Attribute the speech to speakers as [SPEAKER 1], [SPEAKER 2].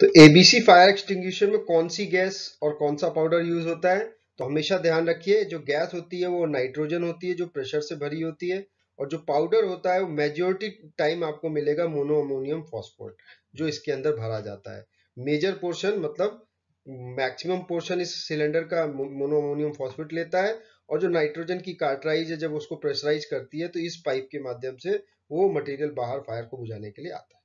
[SPEAKER 1] तो ABC fire existing में कौन सी गैस और कौन सा पाउडर यूज होता है तो हमेशा ध्यान रखिए जो गैस होती है वो नाइट्रोजन होती है जो प्रेशर से भरी होती है और जो पाउडर होता है वो मेजोरिटी टाइम आपको मिलेगा मोनो अमोनियम फॉस्फोर्ट जो इसके अंदर भरा जाता है मेजर पोर्शन मतलब मैक्सिमम पोर्शन इस सिलेंडर का मोनो अमोनियम फॉस्फोर्ट लेता है और जो नाइट्रोजन की कार्टराइज है जब उसको प्रेशराइज करती है तो इस पाइप के माध्यम से वो मटेरियल बाहर फायर को बुझाने के लिए आता है